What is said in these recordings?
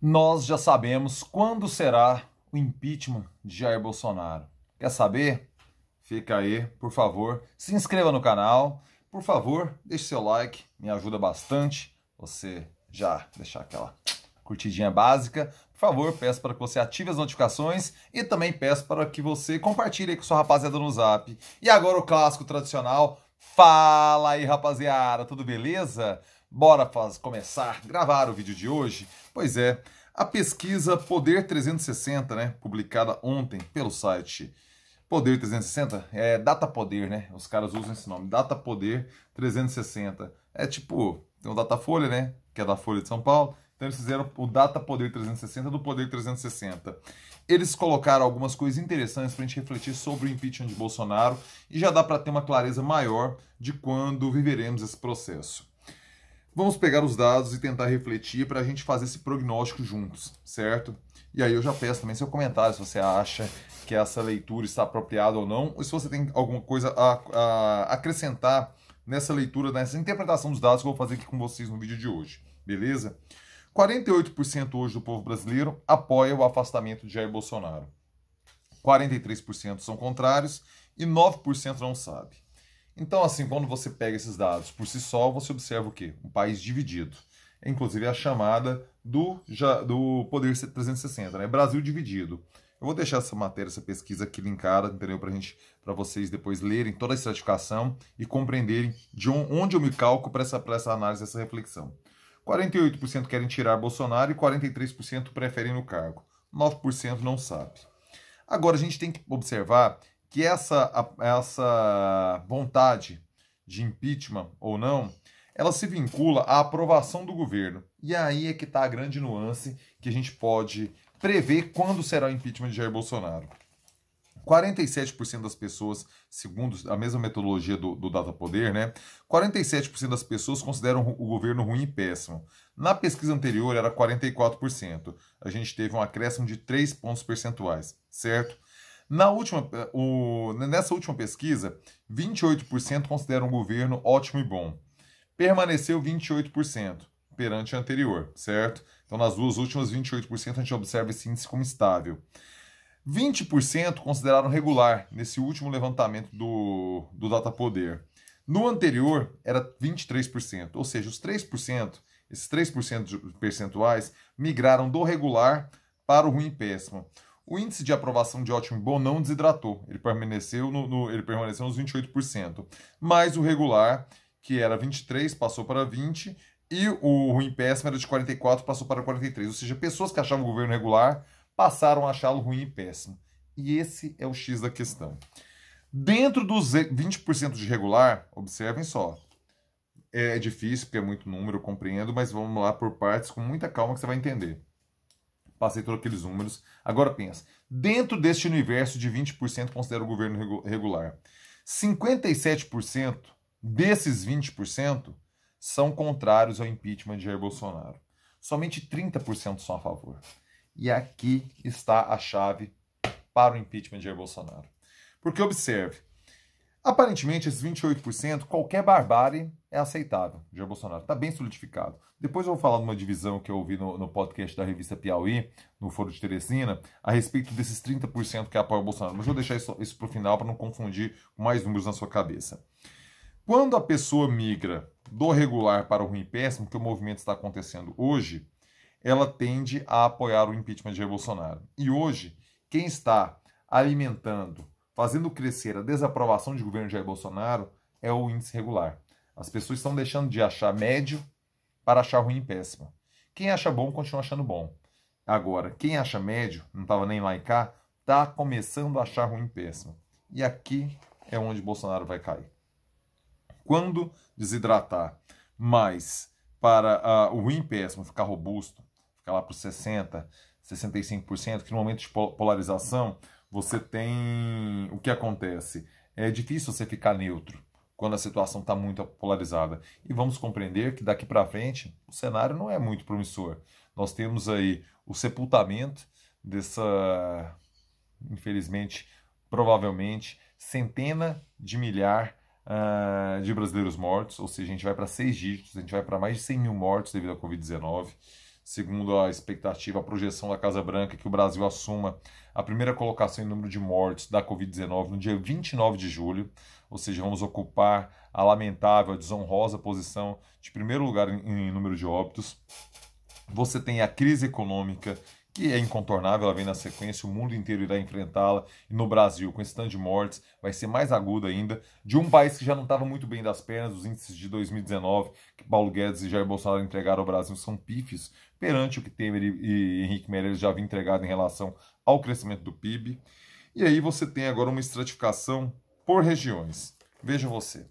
Nós já sabemos quando será o impeachment de Jair Bolsonaro. Quer saber? Fica aí, por favor. Se inscreva no canal. Por favor, deixe seu like, me ajuda bastante. Você já deixar aquela curtidinha básica. Por favor, peço para que você ative as notificações e também peço para que você compartilhe com sua rapaziada no Zap. E agora o clássico tradicional. Fala aí, rapaziada, tudo beleza? Bora faz, começar a gravar o vídeo de hoje? Pois é, a pesquisa Poder 360, né, publicada ontem pelo site Poder 360, é Data Poder, né? Os caras usam esse nome, Data Poder 360. É tipo, tem o Datafolha, né, que é da Folha de São Paulo. Então eles fizeram o Data Poder 360 do Poder 360. Eles colocaram algumas coisas interessantes para a gente refletir sobre o impeachment de Bolsonaro e já dá para ter uma clareza maior de quando viveremos esse processo. Vamos pegar os dados e tentar refletir para a gente fazer esse prognóstico juntos, certo? E aí eu já peço também seu comentário se você acha que essa leitura está apropriada ou não, ou se você tem alguma coisa a, a acrescentar nessa leitura, nessa interpretação dos dados que eu vou fazer aqui com vocês no vídeo de hoje, beleza? 48% hoje do povo brasileiro apoia o afastamento de Jair Bolsonaro. 43% são contrários e 9% não sabe. Então, assim, quando você pega esses dados por si só, você observa o quê? Um país dividido. É, inclusive a chamada do, já, do Poder 360, né? Brasil dividido. Eu vou deixar essa matéria, essa pesquisa aqui linkada, entendeu? Para gente, para vocês depois lerem toda a estratificação e compreenderem de onde eu me calco para essa, essa análise, essa reflexão. 48% querem tirar Bolsonaro e 43% preferem no cargo. 9% não sabe. Agora a gente tem que observar que essa, essa vontade de impeachment ou não, ela se vincula à aprovação do governo. E aí é que está a grande nuance que a gente pode prever quando será o impeachment de Jair Bolsonaro. 47% das pessoas, segundo a mesma metodologia do, do Data Poder, né? 47% das pessoas consideram o governo ruim e péssimo. Na pesquisa anterior era 44%. A gente teve um acréscimo de 3 pontos percentuais, certo? Na última, eh, o, nessa última pesquisa, 28% consideram o governo ótimo e bom. Permaneceu 28% perante a anterior, certo? Então, nas duas últimas, 28% a gente observa esse índice como estável. 20% consideraram regular nesse último levantamento do, do Data Poder. No anterior, era 23%, ou seja, os 3%, esses 3% percentuais, migraram do regular para o ruim e péssimo. O índice de aprovação de ótimo e bom não desidratou, ele permaneceu, no, no, ele permaneceu nos 28%, mas o regular, que era 23, passou para 20, e o ruim péssimo era de 44, passou para 43. Ou seja, pessoas que achavam o governo regular passaram a achá-lo ruim e péssimo. E esse é o X da questão. Dentro dos 20% de regular, observem só. É, é difícil, porque é muito número, eu compreendo, mas vamos lá por partes com muita calma que você vai entender. Passei todos aqueles números. Agora pensa. Dentro deste universo de 20% considera o governo regular. 57% desses 20% são contrários ao impeachment de Jair Bolsonaro. Somente 30% são a favor. E aqui está a chave para o impeachment de Jair Bolsonaro. Porque observe, Aparentemente, esses 28%, qualquer barbárie é aceitável. Jair Bolsonaro está bem solidificado. Depois eu vou falar de uma divisão que eu ouvi no, no podcast da revista Piauí, no Foro de Teresina, a respeito desses 30% que apoiam o Bolsonaro. Mas eu vou deixar isso, isso para o final para não confundir mais números na sua cabeça. Quando a pessoa migra do regular para o ruim e péssimo, que o movimento está acontecendo hoje, ela tende a apoiar o impeachment de Jair Bolsonaro. E hoje, quem está alimentando fazendo crescer a desaprovação de governo de Jair Bolsonaro é o índice regular. As pessoas estão deixando de achar médio para achar ruim e péssimo. Quem acha bom continua achando bom. Agora, quem acha médio, não estava nem lá em cá, está começando a achar ruim e péssimo. E aqui é onde Bolsonaro vai cair. Quando desidratar mais para uh, o ruim e péssimo ficar robusto, ficar lá para os 60%, 65%, que no momento de polarização você tem. O que acontece? É difícil você ficar neutro quando a situação está muito polarizada. E vamos compreender que daqui para frente o cenário não é muito promissor. Nós temos aí o sepultamento dessa, infelizmente, provavelmente, centena de milhar uh, de brasileiros mortos, ou seja, a gente vai para seis dígitos, a gente vai para mais de 100 mil mortos devido à Covid-19 segundo a expectativa, a projeção da Casa Branca, é que o Brasil assuma a primeira colocação em número de mortes da Covid-19 no dia 29 de julho, ou seja, vamos ocupar a lamentável, a desonrosa posição de primeiro lugar em, em número de óbitos. Você tem a crise econômica que é incontornável, ela vem na sequência, o mundo inteiro irá enfrentá-la, e no Brasil, com esse tanto de mortes, vai ser mais aguda ainda, de um país que já não estava muito bem das pernas, os índices de 2019 que Paulo Guedes e Jair Bolsonaro entregaram ao Brasil são pifes perante o que Temer e, Henrique Meirelles já haviam entregado em relação ao crescimento do PIB. E aí você tem agora uma estratificação por regiões. Veja você.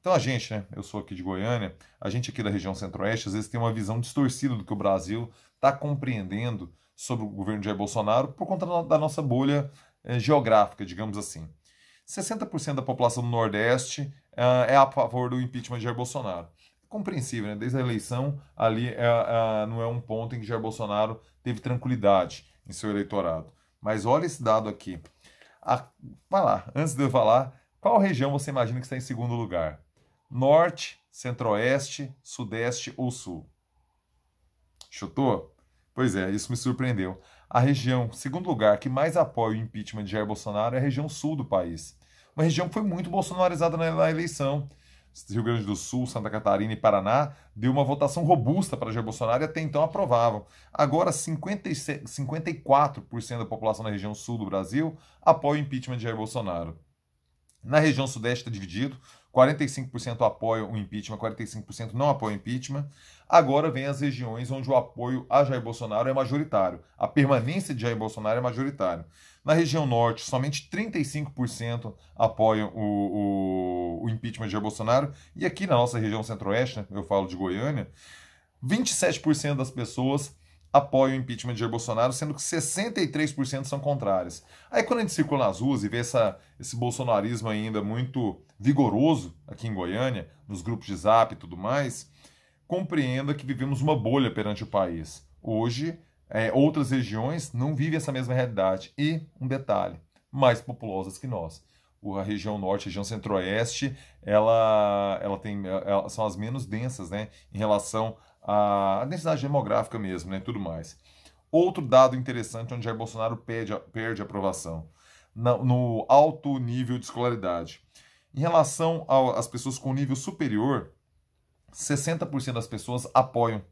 Então a gente, né, eu sou aqui de Goiânia, a gente aqui da região centro-oeste às vezes tem uma visão distorcida do que o Brasil está compreendendo sobre o governo de Jair Bolsonaro por conta da nossa bolha eh, geográfica, digamos assim. 60% da população do Nordeste uh, é a favor do impeachment de Jair Bolsonaro compreensível, né? Desde a eleição ali é, é, não é um ponto em que Jair Bolsonaro teve tranquilidade em seu eleitorado. Mas olha esse dado aqui. A, vai lá, antes de eu falar, qual região você imagina que está em segundo lugar? Norte, Centro-Oeste, Sudeste ou Sul? Chutou? Pois é, isso me surpreendeu. A região, segundo lugar, que mais apoia o impeachment de Jair Bolsonaro é a região sul do país. Uma região que foi muito bolsonarizada na eleição. Rio Grande do Sul, Santa Catarina e Paraná, deu uma votação robusta para Jair Bolsonaro e até então aprovavam. Agora, 56, 54% da população da região sul do Brasil apoia o impeachment de Jair Bolsonaro. Na região sudeste está dividido, 45% apoiam o impeachment, 45% não apoiam o impeachment. Agora vem as regiões onde o apoio a Jair Bolsonaro é majoritário. A permanência de Jair Bolsonaro é majoritário. Na região norte, somente 35% apoiam o, o, o, impeachment de Jair Bolsonaro. E aqui na nossa região centro-oeste, né, eu falo de Goiânia, 27% das pessoas apoia o impeachment de Jair Bolsonaro, sendo que 63% são contrárias. Aí quando a gente circula nas ruas e vê essa, esse bolsonarismo ainda muito vigoroso aqui em Goiânia, nos grupos de zap e tudo mais, compreenda que vivemos uma bolha perante o país. Hoje, é, outras regiões não vivem essa mesma realidade. E, um detalhe, mais populosas que nós. A região norte, a região centro-oeste, ela, ela tem, ela, são as menos densas né, em relação a densidade demográfica mesmo, né, tudo mais. Outro dado interessante onde Jair Bolsonaro perde, perde aprovação, no, no alto nível de escolaridade. Em relação às pessoas com nível superior, 60% das pessoas apoiam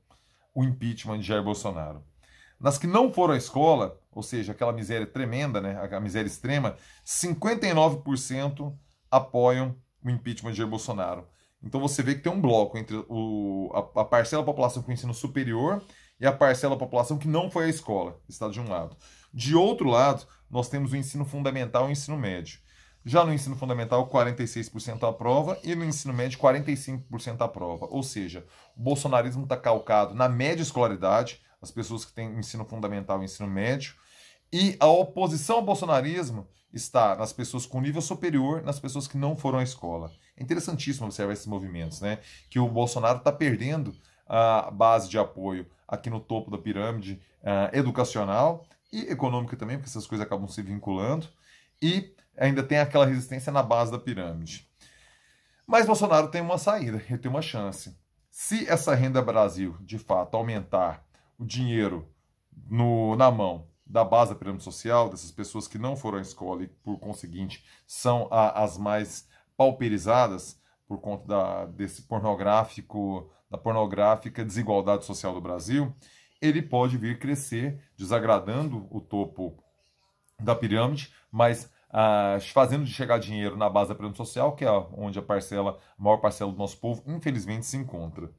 o impeachment de Jair Bolsonaro. Nas que não foram à escola, ou seja, aquela miséria tremenda, né, a miséria extrema, 59% apoiam o impeachment de Jair Bolsonaro. Então você vê que tem um bloco entre o, a, a parcela da população com ensino superior e a parcela da população que não foi à escola, está de um lado. De outro lado, nós temos o ensino fundamental e o ensino médio. Já no ensino fundamental, 46% aprova e no ensino médio, 45% aprova. Ou seja, o bolsonarismo está calcado na média escolaridade, as pessoas que têm ensino fundamental e ensino médio, e a oposição ao bolsonarismo está nas pessoas com nível superior, nas pessoas que não foram à escola. É interessantíssimo observar esses movimentos, né? Que o Bolsonaro está perdendo a base de apoio aqui no topo da pirâmide uh, educacional e econômica também, porque essas coisas acabam se vinculando, e ainda tem aquela resistência na base da pirâmide. Mas Bolsonaro tem uma saída, ele tem uma chance. Se essa renda Brasil, de fato, aumentar o dinheiro no, na mão da base da pirâmide social, dessas pessoas que não foram à escola e, por conseguinte, são a, as mais pauperizadas por conta da, desse pornográfico, da pornográfica desigualdade social do Brasil, ele pode vir crescer, desagradando o topo da pirâmide, mas ah, fazendo de chegar dinheiro na base da pirâmide social, que é onde a parcela, a maior parcela do nosso povo, infelizmente, se encontra.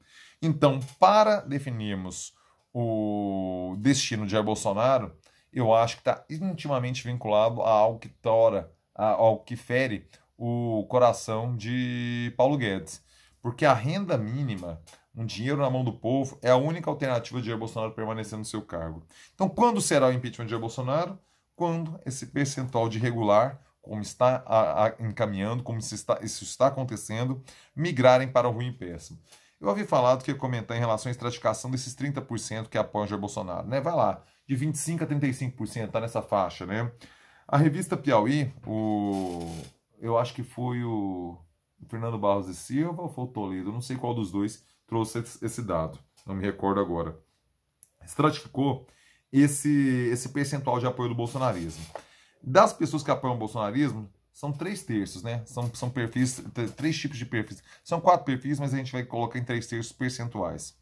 Então, para definirmos o destino de Jair Bolsonaro, eu acho que está intimamente vinculado a algo que tora, a algo que fere o coração de Paulo Guedes. Porque a renda mínima, um dinheiro na mão do povo, é a única alternativa de Jair Bolsonaro permanecer no seu cargo. Então, quando será o impeachment de Jair Bolsonaro? Quando esse percentual de regular, como está a, a, encaminhando, como se está, isso está acontecendo, migrarem para o ruim e péssimo. Eu havia falado que ia comentar em relação à estratificação desses 30% que apoiam Jair Bolsonaro, né? Vai lá, de 25% a 35%, tá nessa faixa, né? A revista Piauí, o, eu acho que foi o Fernando Barros de Silva ou foi o Toledo, não sei qual dos dois trouxe esse dado, não me recordo agora. Estratificou esse, esse percentual de apoio do bolsonarismo. Das pessoas que apoiam o bolsonarismo, são três terços, né? São, são perfis, três tipos de perfis. São quatro perfis, mas a gente vai colocar em três terços percentuais.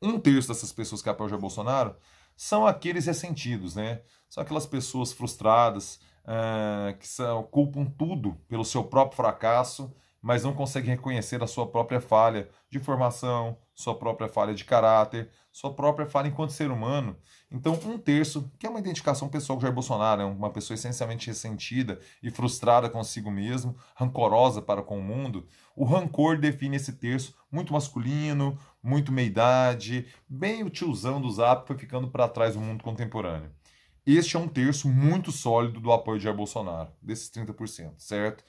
Um terço dessas pessoas que apoiam o Bolsonaro são aqueles ressentidos, né? São aquelas pessoas frustradas, uh, que são, culpam tudo pelo seu próprio fracasso, mas não conseguem reconhecer a sua própria falha de formação, sua própria falha de caráter, sua própria falha enquanto ser humano. Então, um terço, que é uma identificação pessoal com Jair Bolsonaro, é uma pessoa essencialmente ressentida e frustrada consigo mesmo, rancorosa para com o mundo, o rancor define esse terço muito masculino, muito meia-idade, bem o tiozão do zap foi ficando para trás do mundo contemporâneo. Este é um terço muito sólido do apoio de Jair Bolsonaro, desses 30%, certo?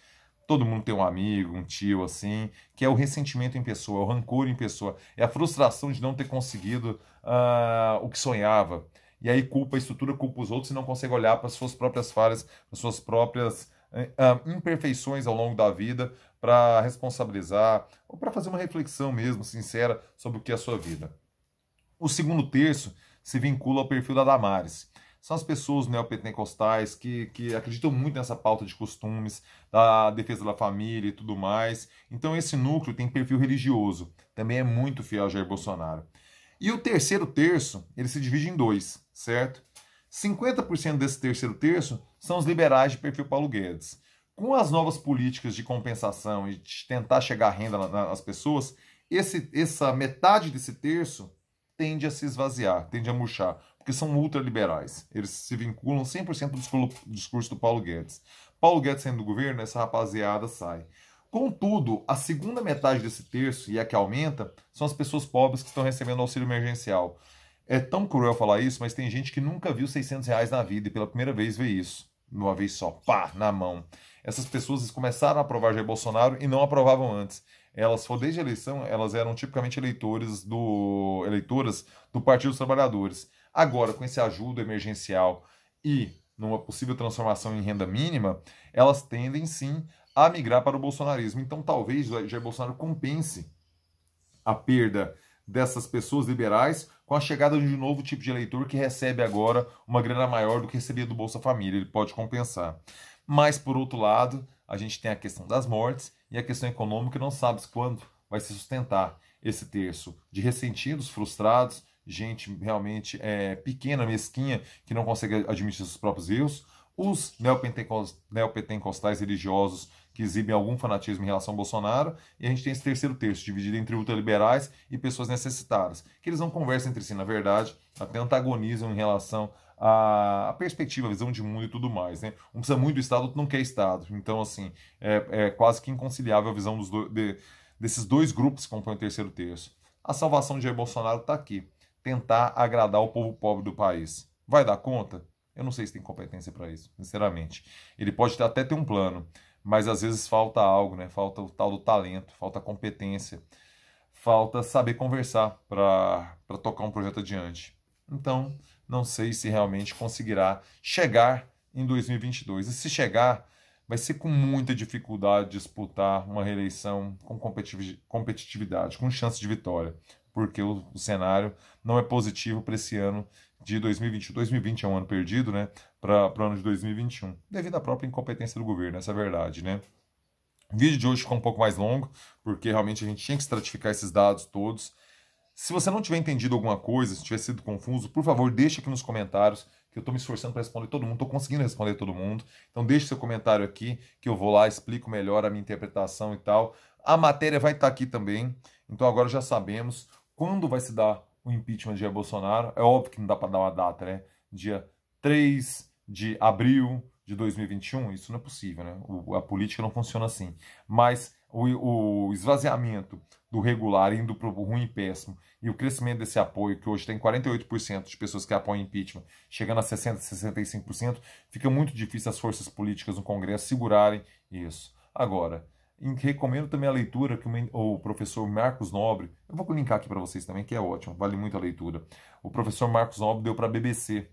Todo mundo tem um amigo, um tio assim, que é o ressentimento em pessoa, é o rancor em pessoa, é a frustração de não ter conseguido uh, o que sonhava. E aí culpa a estrutura, culpa os outros e não consegue olhar para as suas próprias falhas, para suas próprias uh, imperfeições ao longo da vida, para responsabilizar ou para fazer uma reflexão mesmo sincera sobre o que é a sua vida. O segundo terço se vincula ao perfil da Damares são as pessoas neopentecostais que, que acreditam muito nessa pauta de costumes, da defesa da família e tudo mais. Então esse núcleo tem perfil religioso, também é muito fiel a Jair Bolsonaro. E o terceiro terço, ele se divide em dois, certo? 50% desse terceiro terço são os liberais de perfil Paulo Guedes. Com as novas políticas de compensação e de tentar chegar renda nas pessoas, esse, essa metade desse terço tende a se esvaziar, tende a murchar porque são ultraliberais. Eles se vinculam 100% do discurso do Paulo Guedes. Paulo Guedes saindo do governo, essa rapaziada sai. Contudo, a segunda metade desse terço, e a que aumenta, são as pessoas pobres que estão recebendo auxílio emergencial. É tão cruel falar isso, mas tem gente que nunca viu 600 reais na vida e pela primeira vez vê isso. Uma vez só, pá, na mão. Essas pessoas começaram a aprovar Jair Bolsonaro e não aprovavam antes elas foram desde a eleição, elas eram tipicamente eleitores do, eleitoras do Partido dos Trabalhadores. Agora, com esse ajuda emergencial e numa possível transformação em renda mínima, elas tendem sim a migrar para o bolsonarismo. Então, talvez Jair Bolsonaro compense a perda dessas pessoas liberais com a chegada de um novo tipo de eleitor que recebe agora uma grana maior do que recebia do Bolsa Família. Ele pode compensar. Mas, por outro lado, a gente tem a questão das mortes e a questão econômica, não sabe quando vai se sustentar esse terço de ressentidos, frustrados gente realmente é, pequena, mesquinha, que não consegue admitir seus próprios erros, os neopentecostais, religiosos que exibem algum fanatismo em relação ao Bolsonaro, e a gente tem esse terceiro terço, dividido entre ultraliberais e pessoas necessitadas, que eles não conversam entre si, na verdade, até antagonizam em relação a, perspectiva, visão de mundo e tudo mais. Né? Um precisa muito do Estado, outro não quer Estado. Então, assim, é, é quase que inconciliável a visão dos do, de, desses dois grupos que compõem o terceiro terço. A salvação de Jair Bolsonaro está aqui tentar agradar o povo pobre do país. Vai dar conta? Eu não sei se tem competência para isso, sinceramente. Ele pode até ter um plano, mas às vezes falta algo, né? Falta o tal do talento, falta competência, falta saber conversar para tocar um projeto adiante. Então, não sei se realmente conseguirá chegar em 2022. E se chegar, vai ser com muita dificuldade disputar uma reeleição com competitividade, com chance de vitória porque o, o cenário não é positivo para esse ano de 2020. 2020 é um ano perdido, né? Para o ano de 2021, devido à própria incompetência do governo, essa é a verdade, né? O vídeo de hoje ficou um pouco mais longo, porque realmente a gente tinha que estratificar esses dados todos. Se você não tiver entendido alguma coisa, se tiver sido confuso, por favor, deixe aqui nos comentários, que eu estou me esforçando para responder todo mundo, estou conseguindo responder todo mundo. Então deixe seu comentário aqui, que eu vou lá, explico melhor a minha interpretação e tal. A matéria vai estar tá aqui também, então agora já sabemos quando vai se dar o impeachment de Jair Bolsonaro. É óbvio que não dá para dar uma data, né? Dia 3 de abril de 2021, isso não é possível, né? O, a política não funciona assim. Mas o, o esvaziamento do regular indo para o ruim e péssimo e o crescimento desse apoio, que hoje tem 48% de pessoas que apoiam impeachment, chegando a 60%, 65%, fica muito difícil as forças políticas no Congresso segurarem isso. Agora, recomendo também a leitura que o professor Marcos Nobre, eu vou linkar aqui para vocês também, que é ótimo, vale muito a leitura. O professor Marcos Nobre deu para a BBC,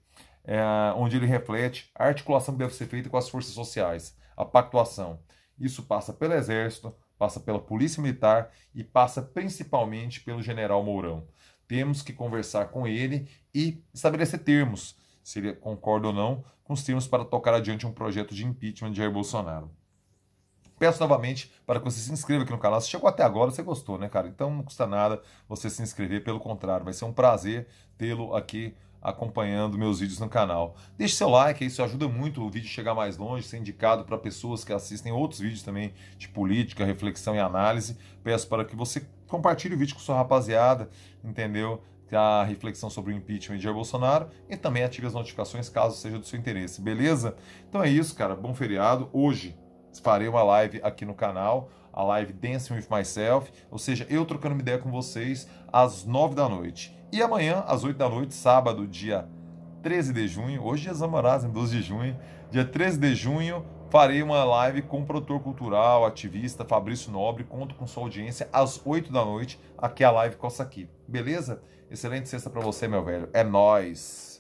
é, onde ele reflete a articulação que deve ser feita com as forças sociais, a pactuação. Isso passa pelo Exército, passa pela Polícia Militar e passa principalmente pelo General Mourão. Temos que conversar com ele e estabelecer termos, se ele concorda ou não, com os termos para tocar adiante um projeto de impeachment de Jair Bolsonaro. Peço novamente para que você se inscreva aqui no canal. Se chegou até agora, você gostou, né, cara? Então não custa nada você se inscrever, pelo contrário, vai ser um prazer tê-lo aqui acompanhando meus vídeos no canal. Deixe seu like, isso ajuda muito o vídeo chegar mais longe, ser indicado para pessoas que assistem outros vídeos também de política, reflexão e análise. Peço para que você compartilhe o vídeo com sua rapaziada, entendeu? a reflexão sobre o impeachment de Jair Bolsonaro e também ative as notificações caso seja do seu interesse, beleza? Então é isso, cara. Bom feriado. Hoje, farei uma live aqui no canal, a live Dancing with Myself, ou seja, eu trocando uma ideia com vocês às 9 da noite. E amanhã, às 8 da noite, sábado, dia 13 de junho, hoje é Zamorás, 12 de junho, dia 13 de junho, farei uma live com o produtor cultural, ativista Fabrício Nobre. Conto com sua audiência às 8 da noite. Aqui é a live Costa aqui. Beleza? Excelente sexta para você, meu velho. É nós.